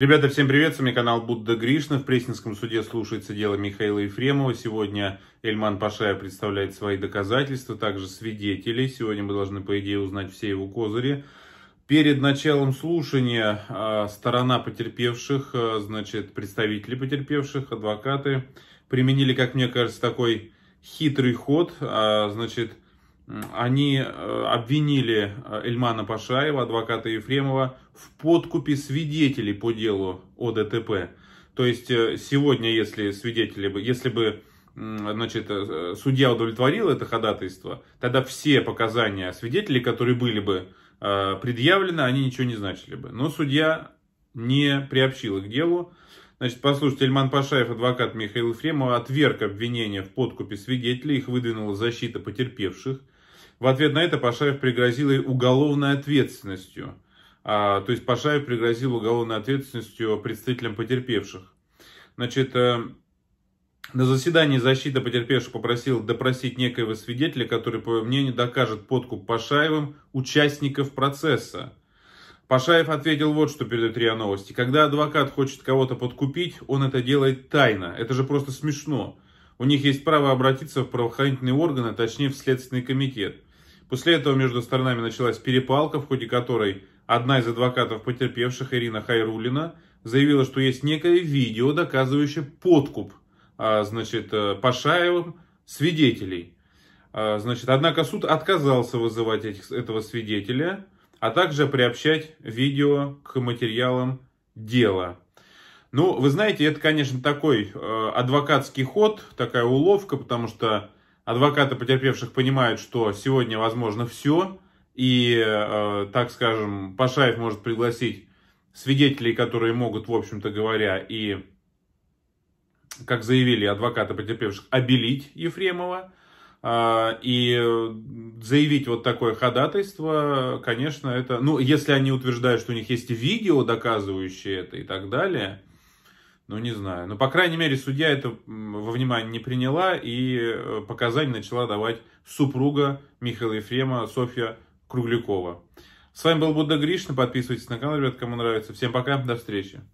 Ребята, всем привет, с вами канал Будда Гришна. В Пресненском суде слушается дело Михаила Ефремова. Сегодня Эльман Пашаев представляет свои доказательства, также свидетелей. Сегодня мы должны, по идее, узнать все его козыри. Перед началом слушания а, сторона потерпевших, а, значит, представители потерпевших, адвокаты, применили, как мне кажется, такой хитрый ход, а, значит, они э, обвинили э, Эльмана Пашаева, адвоката Ефремова, в подкупе свидетелей по делу о ДТП. То есть э, сегодня, если свидетели бы, если бы значит, судья удовлетворил это ходатайство, тогда все показания свидетелей, которые были бы предъявлены, они ничего не значили бы. Но судья не приобщил их к делу. Значит, послушайте, Эльман Пашаев, адвокат Михаил Ефремова, отверг обвинения в подкупе свидетелей, их выдвинула защита потерпевших – в ответ на это Пашаев пригрозил ей уголовной ответственностью. А, то есть Пашаев пригрозил уголовной ответственностью представителям потерпевших. Значит, э, на заседании защита потерпевших попросила допросить некоего свидетеля, который, по его мнению, докажет подкуп Пашаевым участников процесса. Пашаев ответил вот, что передает РИА Новости. Когда адвокат хочет кого-то подкупить, он это делает тайно. Это же просто смешно. У них есть право обратиться в правоохранительные органы, точнее в Следственный комитет. После этого между сторонами началась перепалка, в ходе которой одна из адвокатов потерпевших, Ирина Хайрулина, заявила, что есть некое видео, доказывающее подкуп а, значит, э, Пашаевым свидетелей. А, значит, однако суд отказался вызывать этих, этого свидетеля, а также приобщать видео к материалам дела. Ну, вы знаете, это, конечно, такой э, адвокатский ход, такая уловка, потому что адвокаты потерпевших понимают, что сегодня возможно все, и, э, так скажем, Пашаев может пригласить свидетелей, которые могут, в общем-то говоря, и, как заявили адвокаты потерпевших, обелить Ефремова, а, и заявить вот такое ходатайство, конечно, это, ну, если они утверждают, что у них есть видео, доказывающее это и так далее, ну, не знаю. Но, ну, по крайней мере, судья это во внимание не приняла и э, показания начала давать супруга Михаила Ефрема Софья Круглякова. С вами был Будда Гришна. Подписывайтесь на канал, ребят, кому нравится. Всем пока, до встречи.